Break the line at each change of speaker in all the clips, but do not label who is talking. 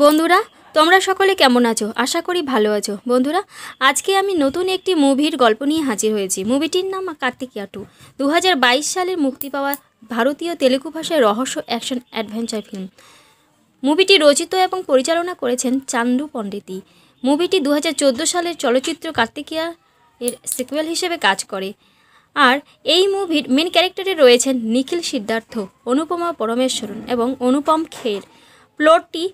বন্ধুরা তোমরা সকলে কেমন আছো আশা করি ভালো আছো বন্ধুরা আজকে আমি নতুন একটি মুভির গল্প নিয়ে হাজির হয়েছি মুভিটির নাম কার্তিক টু দু সালের মুক্তি পাওয়া ভারতীয় তেলেগু ভাষায় রহস্য অ্যাকশন অ্যাডভেঞ্চার ফিল্ম মুভিটি রচিত এবং পরিচালনা করেছেন চান্দু পণ্ডিতি মুভিটি দু সালের চলচ্চিত্র কার্তিকিয়া এর সিকুয়েল হিসেবে কাজ করে আর এই মুভির মেন ক্যারেক্টারে রয়েছেন নিখিল সিদ্ধার্থ অনুপমা পরমেশ্বরন এবং অনুপম খের প্লটটি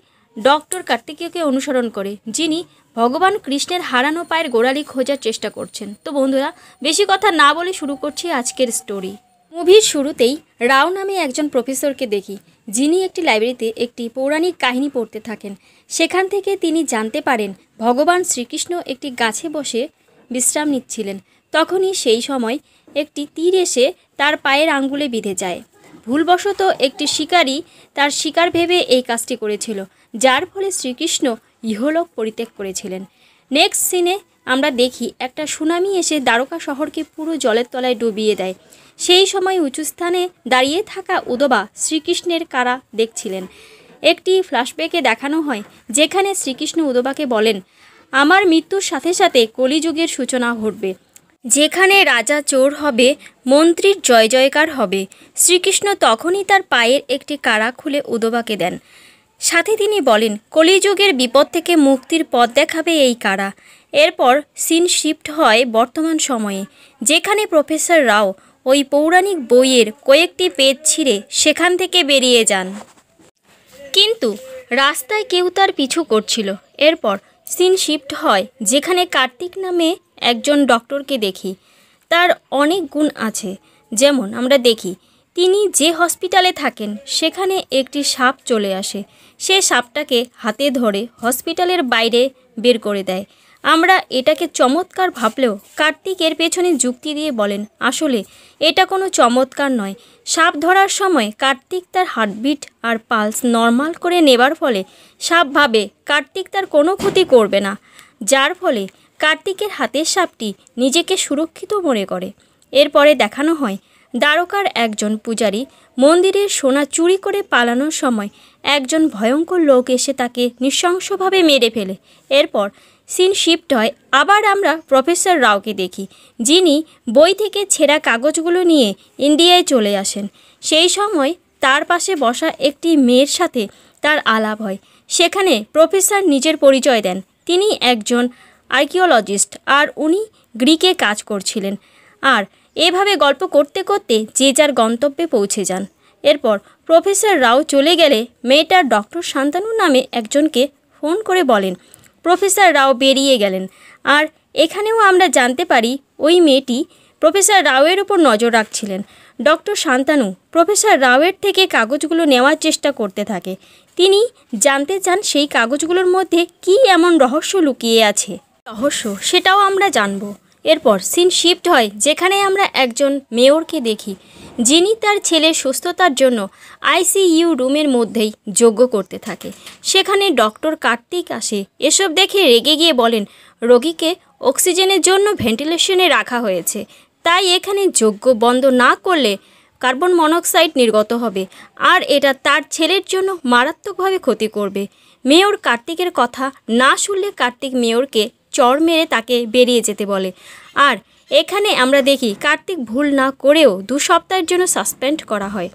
ডক্টর কার্তিকীয়কে অনুসরণ করে যিনি ভগবান কৃষ্ণের হারানো পায়ের গোড়ালি খোঁজার চেষ্টা করছেন তো বন্ধুরা বেশি কথা না বলে শুরু করছি আজকের স্টোরি মুভির শুরুতেই রাও নামে একজন প্রফেসরকে দেখি যিনি একটি লাইব্রেরিতে একটি পৌরাণিক কাহিনী পড়তে থাকেন সেখান থেকে তিনি জানতে পারেন ভগবান শ্রীকৃষ্ণ একটি গাছে বসে বিশ্রাম নিচ্ছিলেন তখনই সেই সময় একটি তীর এসে তার পায়ের আঙ্গুলে বিঁধে যায় ভুলবশত একটি শিকারী তার শিকার ভেবে এই কাজটি করেছিল যার ফলে শ্রীকৃষ্ণ ইহলোক পরিত্যাগ করেছিলেন নেক্সট সিনে আমরা দেখি একটা সুনামি এসে দ্বারকা শহরকে পুরো জলের তলায় ডুবিয়ে দেয় সেই সময় উঁচু স্থানে দাঁড়িয়ে থাকা উদবা শ্রীকৃষ্ণের কারা দেখছিলেন একটি ফ্ল্যাশব্যাকে দেখানো হয় যেখানে শ্রীকৃষ্ণ উদবাকে বলেন আমার মৃত্যুর সাথে সাথে কলিযুগের সূচনা ঘটবে যেখানে রাজা চোর হবে মন্ত্রীর জয় জয়কার হবে শ্রীকৃষ্ণ তখনই তার পায়ের একটি কারা খুলে উদবাকে দেন সাথে তিনি বলেন কলিযুগের বিপদ থেকে মুক্তির পথ দেখাবে এই কারা এরপর সিন শিফট হয় বর্তমান সময়ে যেখানে প্রফেসর রাও ওই পৌরাণিক বইয়ের কয়েকটি পেজ ছিঁড়ে সেখান থেকে বেরিয়ে যান কিন্তু রাস্তায় কেউ তার পিছু করছিল এরপর সিন শিফট হয় যেখানে কার্তিক নামে একজন ডক্টরকে দেখি তার অনেক গুণ আছে যেমন আমরা দেখি তিনি যে হসপিটালে থাকেন সেখানে একটি সাপ চলে আসে সে সাপটাকে হাতে ধরে হসপিটালের বাইরে বের করে দেয় আমরা এটাকে চমৎকার ভাবলেও কার্তিক এর পেছনে যুক্তি দিয়ে বলেন আসলে এটা কোনো চমৎকার নয় সাপ ধরার সময় কার্তিক তার হার্টবিট আর পালস নর্মাল করে নেবার ফলে সাপ ভাবে কার্তিক তার কোনো ক্ষতি করবে না যার ফলে কার্তিকের হাতের সাপটি নিজেকে সুরক্ষিত মনে করে এরপরে দেখানো হয় দ্বারকার একজন পূজারী মন্দিরের সোনা চুরি করে পালানোর সময় একজন ভয়ঙ্কর লোক এসে তাকে নৃশংসভাবে মেরে ফেলে এরপর সিন শিফট হয় আবার আমরা প্রফেসর রাওকে দেখি যিনি বই থেকে ছেঁড়া কাগজগুলো নিয়ে ইন্ডিয়ায় চলে আসেন সেই সময় তার পাশে বসা একটি মেয়ের সাথে তার আলাপ হয় সেখানে প্রফেসর নিজের পরিচয় দেন তিনি একজন আর্কিওলজিস্ট আর উনি গ্রিকে কাজ করছিলেন আর এভাবে গল্প করতে করতে যে যার গন্তব্যে পৌঁছে যান এরপর প্রফেসর রাও চলে গেলে মেয়েটার ডক্টর শান্তানু নামে একজনকে ফোন করে বলেন প্রফেসর রাও বেরিয়ে গেলেন আর এখানেও আমরা জানতে পারি ওই মেয়েটি প্রফেসর রাওয়ের উপর নজর রাখছিলেন ডক্টর শান্তানু প্রফেসর রাওয়ের থেকে কাগজগুলো নেওয়ার চেষ্টা করতে থাকে তিনি জানতে চান সেই কাগজগুলোর মধ্যে কি এমন রহস্য লুকিয়ে আছে রহস্য সেটাও আমরা জানবো এরপর সিন শিফট হয় যেখানে আমরা একজন মেয়রকে দেখি যিনি তার ছেলের সুস্থতার জন্য আইসিইউ রুমের মধ্যেই যোগ্য করতে থাকে সেখানে ডক্টর কার্তিক আসে এসব দেখে রেগে গিয়ে বলেন রোগীকে অক্সিজেনের জন্য ভেন্টিলেশনে রাখা হয়েছে তাই এখানে যোগ্য বন্ধ না করলে কার্বন মনোক্সাইড নির্গত হবে আর এটা তার ছেলের জন্য মারাত্মকভাবে ক্ষতি করবে মেয়র কার্তিকের কথা না শুনলে কার্তিক মেয়রকে চর মেরে তাকে বেরিয়ে যেতে বলে আর এখানে আমরা দেখি কার্তিক ভুল না করেও দু সপ্তাহের জন্য সাসপেন্ড করা হয়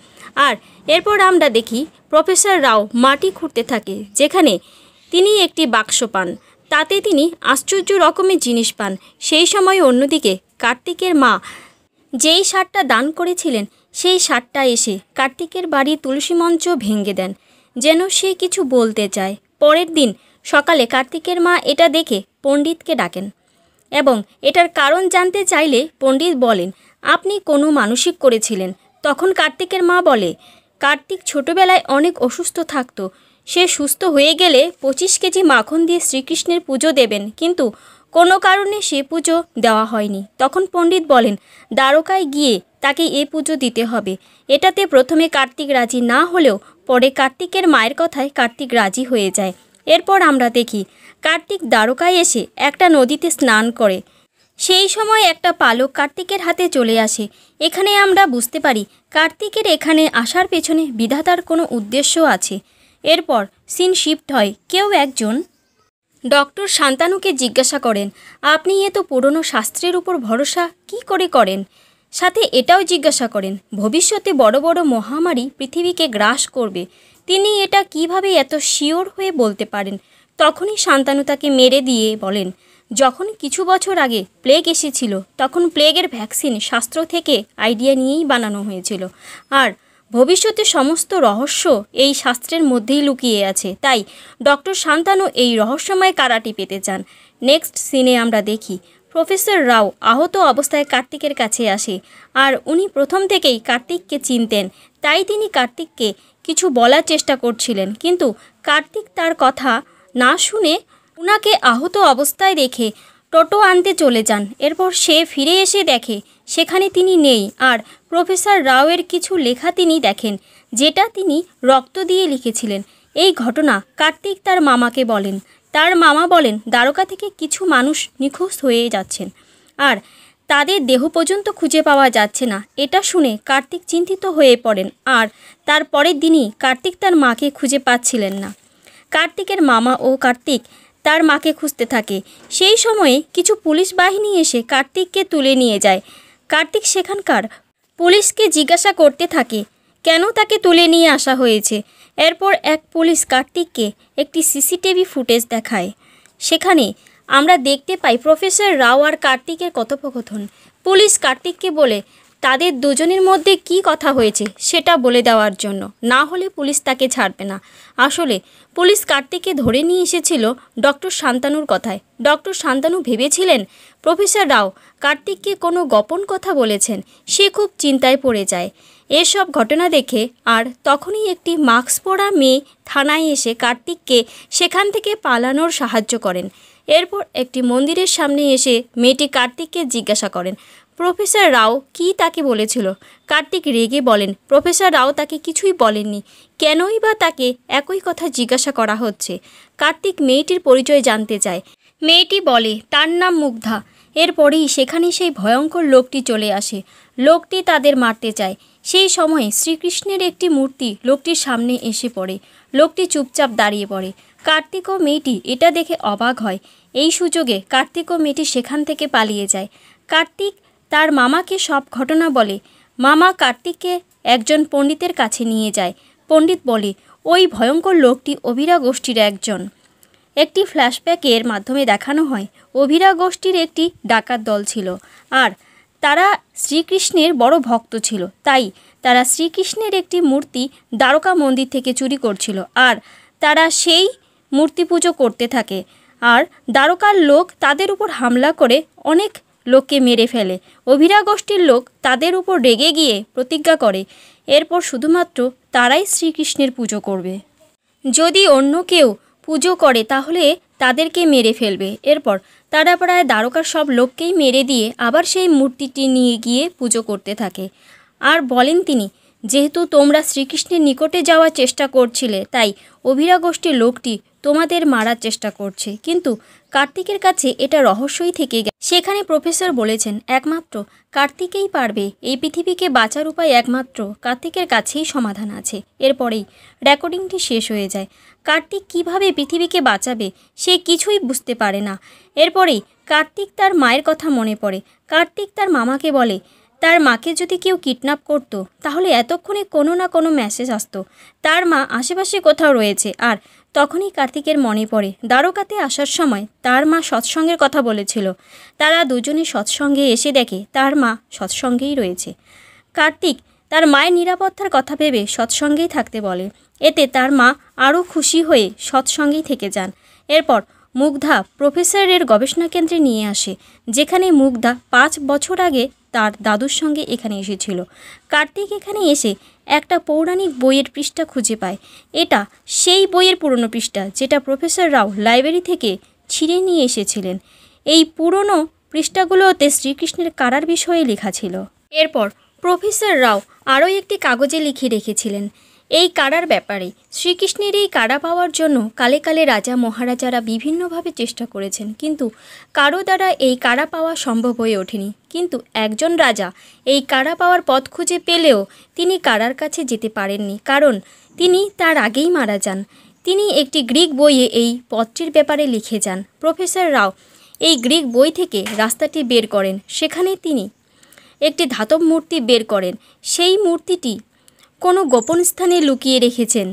আর এরপর আমরা দেখি প্রফেসর রাও মাটি খুঁড়তে থাকে যেখানে তিনি একটি বাক্স পান তাতে তিনি আশ্চর্য রকমের জিনিস পান সেই সময় অন্যদিকে কার্তিকের মা যেই সারটা দান করেছিলেন সেই সারটা এসে কার্তিকের বাড়ি তুলসী মঞ্চ ভেঙে দেন যেন সে কিছু বলতে চায় পরের দিন সকালে কার্তিকের মা এটা দেখে পণ্ডিতকে ডাকেন এবং এটার কারণ জানতে চাইলে পণ্ডিত বলেন আপনি কোনো মানসিক করেছিলেন তখন কার্তিকের মা বলে কার্তিক ছোটবেলায় অনেক অসুস্থ থাকত সে সুস্থ হয়ে গেলে পঁচিশ কেজি মাখন দিয়ে শ্রীকৃষ্ণের পুজো দেবেন কিন্তু কোনো কারণে সে পুজো দেওয়া হয়নি তখন পণ্ডিত বলেন দ্বারকায় গিয়ে তাকে এ পুজো দিতে হবে এটাতে প্রথমে কার্তিক রাজি না হলেও পরে কার্তিকের মায়ের কথায় কার্তিক রাজি হয়ে যায় এরপর আমরা দেখি কার্তিক দ্বারকায় এসে একটা নদীতে স্নান করে সেই সময় একটা পালক কার্তিকের হাতে চলে আসে এখানে আমরা বুঝতে পারি কার্তিকের এখানে আসার পেছনে বিধাতার কোনো উদ্দেশ্য আছে এরপর সিন শিফট হয় কেউ একজন ডক্টর শান্তানুকে জিজ্ঞাসা করেন আপনি এত পুরনো শাস্ত্রের উপর ভরসা কি করে করেন সাথে এটাও জিজ্ঞাসা করেন ভবিষ্যতে বড় বড় মহামারী পৃথিবীকে গ্রাস করবে তিনি এটা কিভাবে এত শিওর হয়ে বলতে পারেন তখনই শান্তানু তাকে মেরে দিয়ে বলেন যখন কিছু বছর আগে প্লেগ এসেছিল তখন প্লেগের ভ্যাকসিন শাস্ত্র থেকে আইডিয়া নিয়েই বানানো হয়েছিল আর ভবিষ্যতে সমস্ত রহস্য এই শাস্ত্রের মধ্যেই লুকিয়ে আছে তাই ডক্টর শান্তানু এই রহস্যময় কারাটি পেতে চান নেক্সট সিনে আমরা দেখি প্রফেসর রাও আহত অবস্থায় কার্তিকের কাছে আসে আর উনি প্রথম থেকেই কার্তিককে চিনতেন তাই তিনি কার্তিককে কিছু বলার চেষ্টা করছিলেন কিন্তু কার্তিক তার কথা না শুনে উনাকে আহত অবস্থায় রেখে টোটো আনতে চলে যান এরপর সে ফিরে এসে দেখে সেখানে তিনি নেই আর প্রফেসর রাওয়ের কিছু লেখা তিনি দেখেন যেটা তিনি রক্ত দিয়ে লিখেছিলেন এই ঘটনা কার্তিক তার মামাকে বলেন তার মামা বলেন দ্বারকা থেকে কিছু মানুষ নিখোঁজ হয়ে যাচ্ছেন আর তাদের দেহ পর্যন্ত খুঁজে পাওয়া যাচ্ছে না এটা শুনে কার্তিক চিন্তিত হয়ে পড়েন আর তার পরের দিনই কার্তিক তার মাকে খুঁজে পাচ্ছিলেন না কার্তিকের মামা ও কার্তিক তার মাকে খুঁজতে থাকে সেই সময়ে কিছু পুলিশ বাহিনী এসে কার্তিককে তুলে নিয়ে যায় কার্তিক সেখানকার পুলিশকে জিজ্ঞাসা করতে থাকে কেন তাকে তুলে নিয়ে আসা হয়েছে এরপর এক পুলিশ কার্তিককে একটি সিসিটিভি ফুটেজ দেখায় সেখানে আমরা দেখতে পাই প্রফেসর রাও আর কার্তিকের কথোপকথন পুলিশ কার্তিককে বলে তাদের দুজনের মধ্যে কি কথা হয়েছে সেটা বলে দেওয়ার জন্য না হলে পুলিশ তাকে ছাড়বে না আসলে পুলিশ কার্তিককে ধরে নিয়ে এসেছিল ডক্টর শান্তানুর কথায় ডক্টর শান্তানু ভেবেছিলেন প্রফেসর রাও কার্তিককে কোনো গোপন কথা বলেছেন সে খুব চিন্তায় পড়ে যায় এসব ঘটনা দেখে আর তখনই একটি মাস্ক পরা মেয়ে থানায় এসে কার্তিককে সেখান থেকে পালানোর সাহায্য করেন এরপর একটি মন্দিরের সামনে এসে মেয়েটি কার্তিককে জিজ্ঞাসা করেন প্রফেসর রাও কি তাকে বলেছিল কার্তিক রেগে বলেন প্রফেসর রাও তাকে কিছুই বলেননি কেনই বা তাকে একই কথা জিজ্ঞাসা করা হচ্ছে কার্তিক মেয়েটির পরিচয় জানতে চায় মেয়েটি বলে তার নাম মুগ্ধা এরপরেই সেখানে সেই ভয়ঙ্কর লোকটি চলে আসে লোকটি তাদের মারতে চায় সেই সময়ে শ্রীকৃষ্ণের একটি মূর্তি লোকটির সামনে এসে পড়ে লোকটি চুপচাপ দাঁড়িয়ে পড়ে কার্তিক ও মেয়েটি এটা দেখে অবাক হয় এই সুযোগে কার্তিক ও মেয়েটি সেখান থেকে পালিয়ে যায় কার্তিক তার মামাকে সব ঘটনা বলে মামা কার্তিককে একজন পণ্ডিতের কাছে নিয়ে যায় পণ্ডিত বলে ওই ভয়ঙ্কর লোকটি অভিরা গোষ্ঠীর একজন একটি ফ্ল্যাশব্যাকের মাধ্যমে দেখানো হয় অভিরা গোষ্ঠীর একটি ডাকাত দল ছিল আর তারা শ্রীকৃষ্ণের বড় ভক্ত ছিল তাই তারা শ্রীকৃষ্ণের একটি মূর্তি দ্বারকা মন্দির থেকে চুরি করছিল আর তারা সেই মূর্তি পুজো করতে থাকে আর দ্বারকার লোক তাদের উপর হামলা করে অনেক লোককে মেরে ফেলে অভিরা গোষ্ঠীর লোক তাদের উপর রেগে গিয়ে প্রতিজ্ঞা করে এরপর শুধুমাত্র তারাই শ্রীকৃষ্ণের পুজো করবে যদি অন্য কেউ পুজো করে তাহলে তাদেরকে মেরে ফেলবে এরপর তারা প্রায় দ্বারকার সব লোককেই মেরে দিয়ে আবার সেই মূর্তিটি নিয়ে গিয়ে পুজো করতে থাকে আর বলেন তিনি যেহেতু তোমরা শ্রীকৃষ্ণের নিকটে যাওয়ার চেষ্টা করছিলে তাই অভিরা গোষ্ঠীর লোকটি তোমাদের মারার চেষ্টা করছে কিন্তু কার্তিকের কাছে এটা রহস্যই থেকে গেছে সেখানে প্রফেসর বলেছেন একমাত্র কার্তিকেই পারবে এই পৃথিবীকে বাঁচার উপায় একমাত্র কার্তিকের কাছেই সমাধান আছে এরপরেই রেকর্ডিংটি শেষ হয়ে যায় কার্তিক কিভাবে পৃথিবীকে বাঁচাবে সে কিছুই বুঝতে পারে না এরপরেই কার্তিক তার মায়ের কথা মনে পড়ে কার্তিক তার মামাকে বলে তার মাকে যদি কেউ কিডন্যাপ করত তাহলে এতক্ষণে কোনো না কোনো মেসেজ আসতো তার মা আশেপাশে কোথাও রয়েছে আর তখনই কার্তিকের মনে পড়ে দ্বারকাতে আসার সময় তার মা সৎসঙ্গের কথা বলেছিল তারা দুজনে সৎসঙ্গে এসে দেখে তার মা সৎসঙ্গেই রয়েছে কার্তিক তার মায়ের নিরাপত্তার কথা ভেবে সৎসঙ্গেই থাকতে বলে এতে তার মা আরও খুশি হয়ে সৎসঙ্গেই থেকে যান এরপর মুগ্ধা প্রফেসরের গবেষণা কেন্দ্রে নিয়ে আসে যেখানে মুগ্ধা পাঁচ বছর আগে তার দাদুর সঙ্গে এখানে এসেছিল কার্তিক এখানে এসে একটা পৌরাণিক বইয়ের পৃষ্ঠা খুঁজে পায় এটা সেই বইয়ের পুরনো পৃষ্ঠা যেটা প্রফেসর রাও লাইব্রেরি থেকে ছিঁড়ে নিয়ে এসেছিলেন এই পুরনো পৃষ্ঠাগুলোতে শ্রীকৃষ্ণের কারার বিষয়ে লেখা ছিল এরপর প্রফেসর রাও আরও একটি কাগজে লিখে রেখেছিলেন এই কাড়ার ব্যাপারে শ্রীকৃষ্ণের এই কাড়া পাওয়ার জন্য কালে কালে রাজা মহারাজারা বিভিন্নভাবে চেষ্টা করেছেন কিন্তু কারো দ্বারা এই কাড়া পাওয়া সম্ভব হয়ে ওঠেনি কিন্তু একজন রাজা এই কাড়া পাওয়ার পথ খুঁজে পেলেও তিনি কারার কাছে যেতে পারেননি কারণ তিনি তার আগেই মারা যান তিনি একটি গ্রিক বইয়ে এই পথটির ব্যাপারে লিখে যান প্রফেসর রাও এই গ্রিক বই থেকে রাস্তাটি বের করেন সেখানে তিনি একটি ধাতব মূর্তি বের করেন সেই মূর্তিটি কোনো গোপন স্থানে লুকিয়ে রেখেছেন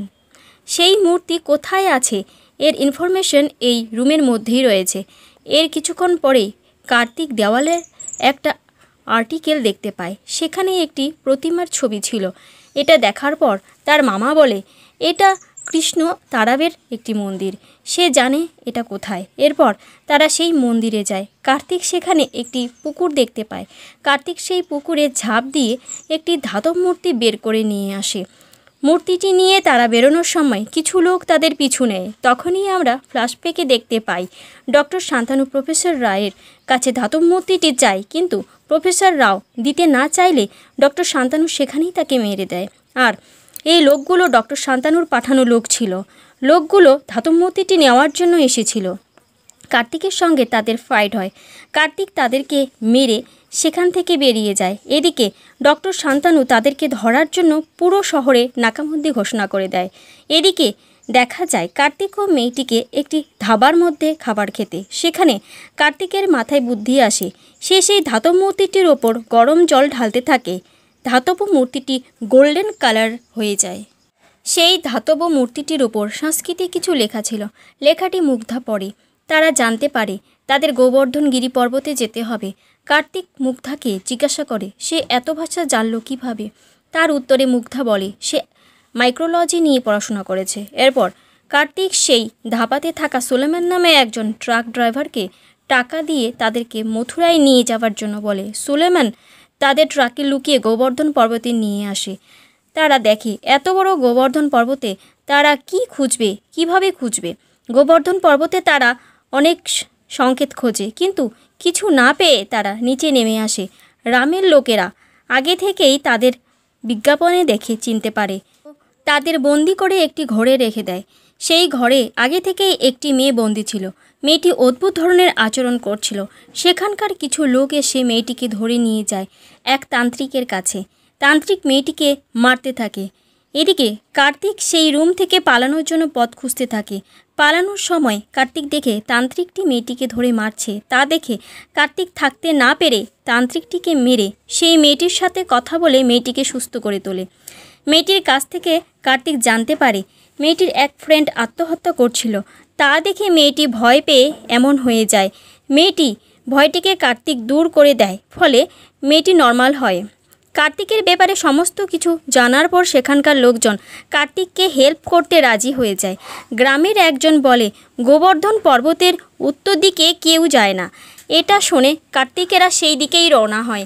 সেই মূর্তি কোথায় আছে এর ইনফরমেশন এই রুমের মধ্যেই রয়েছে এর কিছুক্ষণ পরেই কার্তিক দেওয়ালে একটা আর্টিকেল দেখতে পায় সেখানে একটি প্রতিমার ছবি ছিল এটা দেখার পর তার মামা বলে এটা কৃষ্ণ তারাবের একটি মন্দির সে জানে এটা কোথায় এরপর তারা সেই মন্দিরে যায় কার্তিক সেখানে একটি পুকুর দেখতে পায় কার্তিক সেই পুকুরে ঝাঁপ দিয়ে একটি ধাতব মূর্তি বের করে নিয়ে আসে মূর্তিটি নিয়ে তারা বেরোনোর সময় কিছু লোক তাদের পিছু নেয় তখনই আমরা ফ্ল্যাশব্যাকে দেখতে পাই ডক্টর শান্তানু প্রফেসর রায়ের কাছে ধাতব মূর্তিটি চায় কিন্তু প্রফেসর রাও দিতে না চাইলে ডক্টর শান্তানু সেখানেই তাকে মেরে দেয় আর এই লোকগুলো ডক্টর শান্তানুর পাঠানো লোক ছিল লোকগুলো ধাতব মূর্তিটি নেওয়ার জন্য এসেছিল কার্তিকের সঙ্গে তাদের ফাইট হয় কার্তিক তাদেরকে মেরে সেখান থেকে বেরিয়ে যায় এদিকে ডক্টর শান্তানু তাদেরকে ধরার জন্য পুরো শহরে নাকামন্দি ঘোষণা করে দেয় এদিকে দেখা যায় কার্তিক ও মেয়েটিকে একটি ধাবার মধ্যে খাবার খেতে সেখানে কার্তিকের মাথায় বুদ্ধি আসে সে সেই ধাতব মূর্তিটির ওপর গরম জল ঢালতে থাকে ধাতব মূর্তিটি গোল্ডেন কালার হয়ে যায় সেই ধাতব মূর্তিটির ওপর সংস্কৃতি কিছু লেখা ছিল লেখাটি মুগ্ধা পড়ে তারা জানতে পারে তাদের গোবর্ধন গিরি পর্বতে যেতে হবে কার্তিক মুগ্ধাকে জিজ্ঞাসা করে সে এত ভাষা জানল কিভাবে তার উত্তরে মুগ্ধা বলে সে মাইক্রোলজি নিয়ে পড়াশোনা করেছে এরপর কার্তিক সেই ধাবাতে থাকা সোলেমান নামে একজন ট্রাক ড্রাইভারকে টাকা দিয়ে তাদেরকে মথুরায় নিয়ে যাওয়ার জন্য বলে সোলেমান তাদের ট্রাকে লুকিয়ে গোবর্ধন পর্বতে নিয়ে আসে তারা দেখে এত বড় গোবর্ধন পর্বতে তারা কি খুঁজবে কিভাবে খুঁজবে গোবর্ধন পর্বতে তারা অনেক সংকেত খোঁজে কিন্তু কিছু না পেয়ে তারা নিচে নেমে আসে রামের লোকেরা আগে থেকেই তাদের বিজ্ঞাপনে দেখে চিনতে পারে তাদের বন্দি করে একটি ঘরে রেখে দেয় সেই ঘরে আগে থেকেই একটি মেয়ে বন্দি ছিল মেয়েটি অদ্ভুত ধরনের আচরণ করছিল সেখানকার কিছু লোক এসে মেয়েটিকে ধরে নিয়ে যায় এক তান্ত্রিকের কাছে তান্ত্রিক মেয়েটিকে মারতে থাকে এদিকে কার্তিক সেই রুম থেকে পালানোর জন্য পথ খুঁজতে থাকে পালানোর সময় কার্তিক দেখে তান্ত্রিকটি মেয়েটিকে ধরে মারছে তা দেখে কার্তিক থাকতে না পেরে তান্ত্রিকটিকে মেরে সেই মেয়েটির সাথে কথা বলে মেয়েটিকে সুস্থ করে তোলে মেয়েটির কাছ থেকে কার্তিক জানতে পারে মেয়েটির এক ফ্রেন্ড আত্মহত্যা করছিল তা দেখে মেয়েটি ভয় পেয়ে এমন হয়ে যায় মেয়েটি ভয়টিকে কার্তিক দূর করে দেয় ফলে মেয়েটি নর্মাল হয় কার্তিকের ব্যাপারে সমস্ত কিছু জানার পর সেখানকার লোকজন কার্তিককে হেল্প করতে রাজি হয়ে যায় গ্রামের একজন বলে গোবর্ধন পর্বতের উত্তর দিকে কেউ যায় না এটা শুনে কার্তিকেরা সেই দিকেই রওনা হয়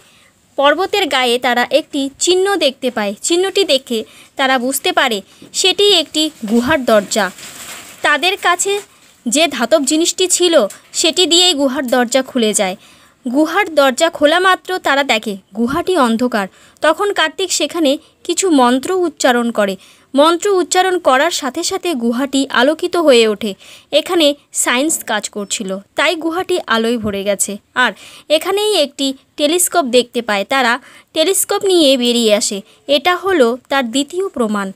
পর্বতের গায়ে তারা একটি চিহ্ন দেখতে পায় চিহ্নটি দেখে তারা বুঝতে পারে সেটি একটি গুহার দরজা তাদের কাছে যে ধাতব জিনিসটি ছিল সেটি দিয়েই গুহার দরজা খুলে যায় গুহার দরজা খোলা মাত্র তারা দেখে গুহাটি অন্ধকার তখন কার্তিক সেখানে কিছু মন্ত্র উচ্চারণ করে মন্ত্র উচ্চারণ করার সাথে সাথে গুহাটি আলোকিত হয়ে ওঠে এখানে সায়েন্স কাজ করছিল তাই গুহাটি আলোয় ভরে গেছে আর এখানেই একটি টেলিস্কোপ দেখতে পায় তারা টেলিস্কোপ নিয়ে বেরিয়ে আসে এটা হলো তার দ্বিতীয় প্রমাণ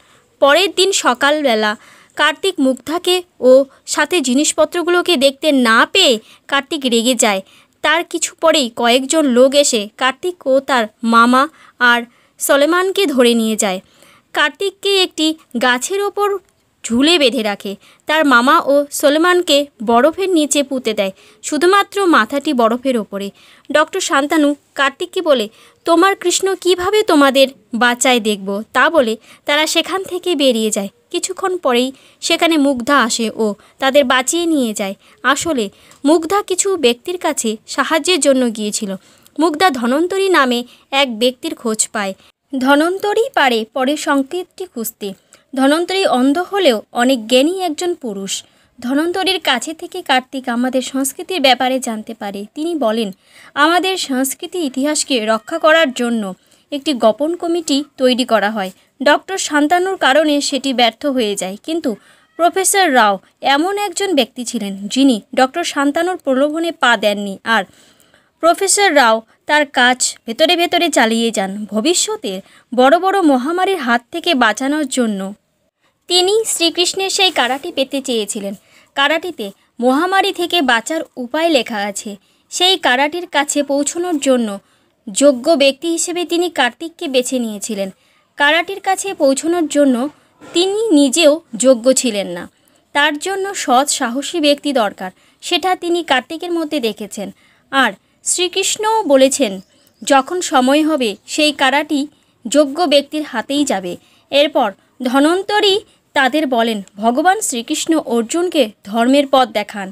পরের দিন সকালবেলা কার্তিক মুগ্ধাকে ও সাথে জিনিসপত্রগুলোকে দেখতে না পেয়ে কার্তিক রেগে যায় তার কিছু পরেই কয়েকজন লোক এসে কার্তিক ও তার মামা আর সলেমানকে ধরে নিয়ে যায় কার্তিককে একটি গাছের ওপর ঝুলে বেঁধে রাখে তার মামা ও সলেমানকে বরফের নিচে পুঁতে দেয় শুধুমাত্র মাথাটি বরফের ওপরে ডক্টর শান্তানু কার্তিককে বলে তোমার কৃষ্ণ কিভাবে তোমাদের বাঁচায় দেখব তা বলে তারা সেখান থেকে বেরিয়ে যায় কিছুক্ষণ পরেই সেখানে মুগ্ধা আসে ও তাদের বাঁচিয়ে নিয়ে যায় আসলে মুগ্ধা কিছু ব্যক্তির কাছে সাহায্যের জন্য গিয়েছিল মুগ্ধা ধনন্তরী নামে এক ব্যক্তির খোঁজ পায় ধনন্তরী পারে পরে সংকেতটি খুঁজতে ধনন্তরী অন্ধ হলেও অনেক জ্ঞানী একজন পুরুষ ধনন্তরীর কাছে থেকে কার্তিক আমাদের সংস্কৃতির ব্যাপারে জানতে পারে তিনি বলেন আমাদের সংস্কৃতি ইতিহাসকে রক্ষা করার জন্য একটি গোপন কমিটি তৈরি করা হয় ডক্টর শান্তানুর কারণে সেটি ব্যর্থ হয়ে যায় কিন্তু প্রফেসর রাও এমন একজন ব্যক্তি ছিলেন যিনি ডক্টর শান্তানুর প্রলোভনে পা দেননি আর প্রফেসর রাও তার কাজ ভেতরে ভেতরে চালিয়ে যান ভবিষ্যতে বড় বড় মহামারীর হাত থেকে বাঁচানোর জন্য তিনি শ্রীকৃষ্ণের সেই কারাটি পেতে চেয়েছিলেন কারাটিতে মহামারী থেকে বাঁচার উপায় লেখা আছে সেই কারাটির কাছে পৌঁছনোর জন্য যোগ্য ব্যক্তি হিসেবে তিনি কার্তিককে বেছে নিয়েছিলেন কারাটির কাছে পৌঁছনোর জন্য তিনি নিজেও যোগ্য ছিলেন না তার জন্য সৎ সাহসী ব্যক্তি দরকার সেটা তিনি কার্তিকের মধ্যে দেখেছেন আর শ্রীকৃষ্ণও বলেছেন যখন সময় হবে সেই কারাটি যোগ্য ব্যক্তির হাতেই যাবে এরপর ধনন্তরী তাদের বলেন ভগবান শ্রীকৃষ্ণ অর্জুনকে ধর্মের পথ দেখান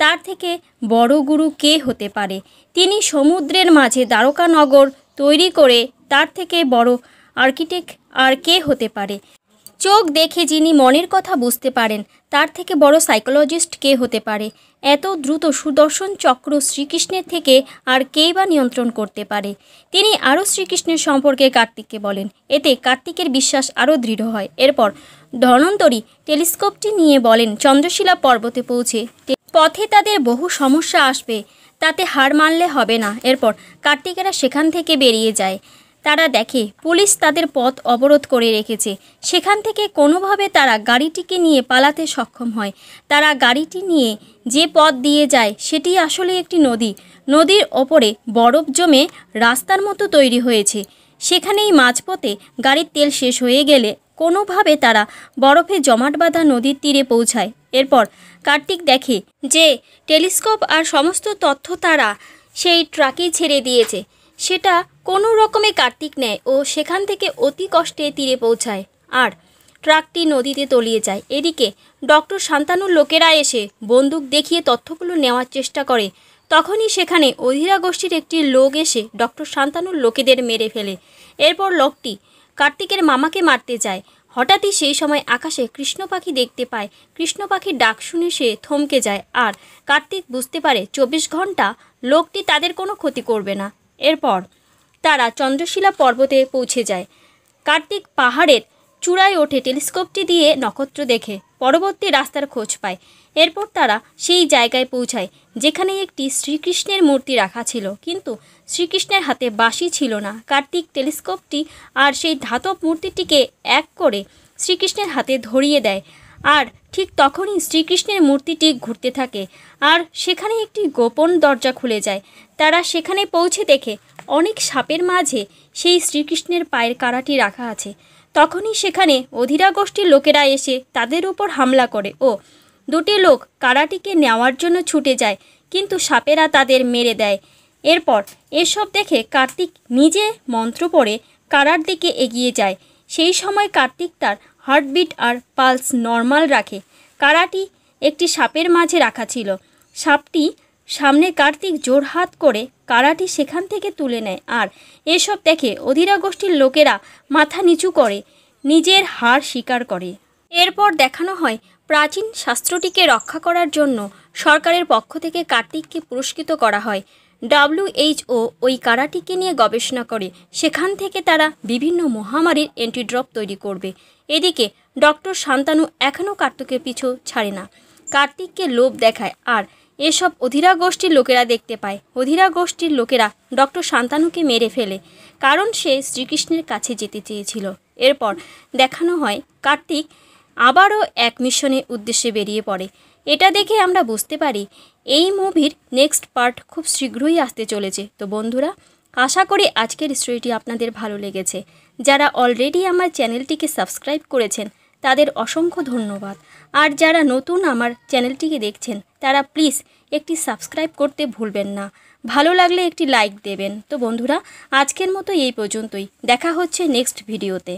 তার থেকে বড় গুরু কে হতে পারে তিনি সমুদ্রের মাঝে দ্বারকানগর তৈরি করে তার থেকে বড় আর্কিটেক্ট আর কে হতে পারে চোখ দেখে যিনি মনের কথা বুঝতে পারেন তার থেকে বড় সাইকোলজিস্ট কে হতে পারে এত দ্রুত সুদর্শন চক্র শ্রীকৃষ্ণের থেকে আর কেই বা নিয়ন্ত্রণ করতে পারে তিনি আরও শ্রীকৃষ্ণের সম্পর্কে কার্তিককে বলেন এতে কার্তিকের বিশ্বাস আরও দৃঢ় হয় এরপর ধনন্তরী টেলিস্কোপটি নিয়ে বলেন চন্দ্রশিলা পর্বতে পৌঁছে পথে তাদের বহু সমস্যা আসবে তাতে হার মানলে হবে না এরপর কার্তিকেরা সেখান থেকে বেরিয়ে যায় তারা দেখে পুলিশ তাদের পথ অবরোধ করে রেখেছে সেখান থেকে কোনোভাবে তারা গাড়িটিকে নিয়ে পালাতে সক্ষম হয় তারা গাড়িটি নিয়ে যে পথ দিয়ে যায় সেটি আসলে একটি নদী নদীর ওপরে বরফ জমে রাস্তার মতো তৈরি হয়েছে সেখানেই মাঝপথে গাড়ির তেল শেষ হয়ে গেলে কোনোভাবে তারা বরফে জমাট বাঁধা নদীর তীরে পৌঁছায় এরপর কার্তিক দেখে যে টেলিস্কোপ আর সমস্ত তথ্য তারা সেই ট্রাকই ছেড়ে দিয়েছে সেটা কোনো রকমে কার্তিক নেয় ও সেখান থেকে অতি কষ্টে তীরে পৌঁছায় আর ট্রাকটি নদীতে তলিয়ে যায় এদিকে ডক্টর শান্তানুর লোকেরা এসে বন্দুক দেখিয়ে তথ্যগুলো নেওয়ার চেষ্টা করে তখনই সেখানে অধিরা গোষ্ঠীর একটি লোক এসে ডক্টর শান্তানুর লোকেদের মেরে ফেলে এরপর লোকটি কার্তিকের মামাকে মারতে যায় হঠাৎই সেই সময় আকাশে কৃষ্ণ পাখি দেখতে পায় কৃষ্ণ পাখির ডাক শুনে সে থমকে যায় আর কার্তিক বুঝতে পারে চব্বিশ ঘন্টা লোকটি তাদের কোনো ক্ষতি করবে না এরপর তারা চন্দ্রশিলা পর্বতে পৌঁছে যায় কার্তিক পাহাড়ের চূড়ায় ওঠে টেলিস্কোপটি দিয়ে নক্ষত্র দেখে পরবর্তী রাস্তার খোঁজ পায় এরপর তারা সেই জায়গায় পৌঁছায় যেখানে একটি শ্রীকৃষ্ণের মূর্তি রাখা ছিল কিন্তু শ্রীকৃষ্ণের হাতে বাঁশি ছিল না কার্তিক টেলিস্কোপটি আর সেই ধাতব মূর্তিটিকে এক করে শ্রীকৃষ্ণের হাতে ধরিয়ে দেয় আর ঠিক তখনই শ্রীকৃষ্ণের মূর্তিটি ঘুরতে থাকে আর সেখানে একটি গোপন দরজা খুলে যায় তারা সেখানে পৌঁছে দেখে অনেক সাপের মাঝে সেই শ্রীকৃষ্ণের পায়ের কাড়াটি রাখা আছে তখনই সেখানে অধীরা গোষ্ঠীর লোকেরা এসে তাদের উপর হামলা করে ও দুটি লোক কারাটিকে নেওয়ার জন্য ছুটে যায় কিন্তু সাপেরা তাদের মেরে দেয় এরপর এসব দেখে কার্তিক নিজে মন্ত্র পড়ে কারার দিকে এগিয়ে যায় সেই সময় কার্তিক তার হার্টবিট আর পালস নর্মাল রাখে কারাটি একটি সাপের মাঝে রাখা ছিল সাপটি সামনে কার্তিক জোর হাত করে কারাটি সেখান থেকে তুলে নেয় আর এসব দেখে অধীরা গোষ্ঠীর লোকেরা মাথা নিচু করে নিজের হার স্বীকার করে এরপর দেখানো হয় প্রাচীন শাস্ত্রটিকে রক্ষা করার জন্য সরকারের পক্ষ থেকে কার্তিককে পুরস্কৃত করা হয় ডাব্লিউএইচও ওই কারাটিকে নিয়ে গবেষণা করে সেখান থেকে তারা বিভিন্ন মহামারীর অ্যান্টিড্রপ তৈরি করবে এদিকে ডক্টর শান্তানু এখনও কার্তিকের পিছু ছাড়ে না কার্তিককে লোভ দেখায় আর এসব অধীরা গোষ্ঠীর লোকেরা দেখতে পায় অধীরা গোষ্ঠীর লোকেরা ডক্টর শান্তানুকে মেরে ফেলে কারণ সে শ্রীকৃষ্ণের কাছে যেতে চেয়েছিল এরপর দেখানো হয় কার্তিক আবারও এক মিশনের উদ্দেশ্যে বেরিয়ে পড়ে এটা দেখে আমরা বুঝতে পারি এই মুভির নেক্সট পার্ট খুব শীঘ্রই আসতে চলেছে তো বন্ধুরা আশা করি আজকের স্টোরিটি আপনাদের ভালো লেগেছে যারা অলরেডি আমার চ্যানেলটিকে সাবস্ক্রাইব করেছেন তাদের অসংখ্য ধন্যবাদ আর যারা নতুন আমার চ্যানেলটিকে দেখছেন তারা প্লিজ একটি সাবস্ক্রাইব করতে ভুলবেন না ভালো লাগলে একটি লাইক দেবেন তো বন্ধুরা আজকের মতো এই পর্যন্তই দেখা হচ্ছে নেক্সট ভিডিওতে